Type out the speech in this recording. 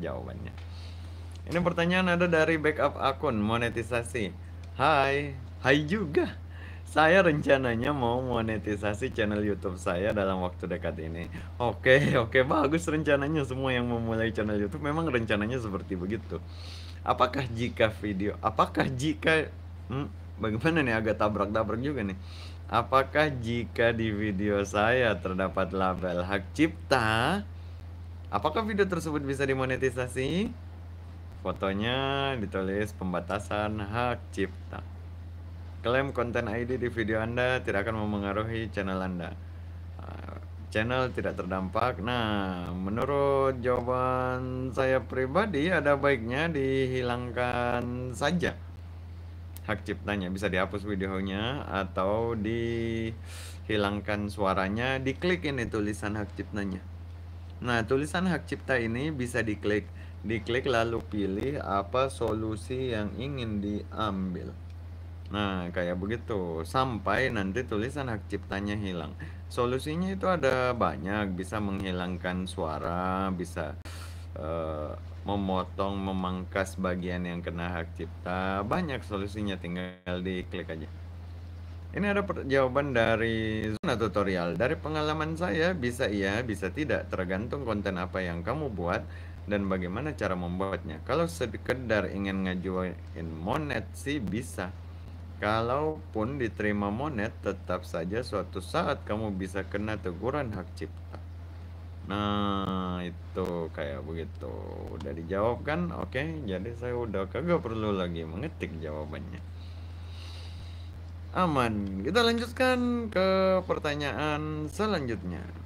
jawabannya. Ini pertanyaan ada dari backup akun monetisasi. Hai, hai juga. Saya rencananya mau monetisasi channel YouTube saya dalam waktu dekat ini. Oke, oke, bagus rencananya semua yang memulai channel YouTube memang rencananya seperti begitu. Apakah jika video, apakah jika hmm, bagaimana nih agak tabrak-tabrak juga nih. Apakah jika di video saya terdapat label hak cipta, Apakah video tersebut bisa dimonetisasi? Fotonya ditulis pembatasan hak cipta. Klaim konten ID di video Anda tidak akan memengaruhi channel Anda. Ah, channel tidak terdampak. Nah, menurut jawaban saya pribadi ada baiknya dihilangkan saja hak ciptanya bisa dihapus videonya atau dihilangkan suaranya diklik ini tulisan hak ciptanya Nah, tulisan hak cipta ini bisa diklik. Diklik lalu pilih apa solusi yang ingin diambil. Nah, kayak begitu. Sampai nanti tulisan hak ciptanya hilang. Solusinya itu ada banyak, bisa menghilangkan suara, bisa uh, memotong, memangkas bagian yang kena hak cipta. Banyak solusinya tinggal diklik aja. Ini ada jawaban dari zona tutorial. Dari pengalaman saya, bisa iya, bisa tidak, tergantung konten apa yang kamu buat dan bagaimana cara membuatnya. Kalau sekedar ingin ngejualin monet sih bisa. Kalaupun diterima monet, tetap saja suatu saat kamu bisa kena teguran hak cipta. Nah, itu kayak begitu. Udah dijawab kan? Oke, jadi saya udah kagak perlu lagi mengetik jawabannya aman. Kita lanjutkan ke pertanyaan selanjutnya.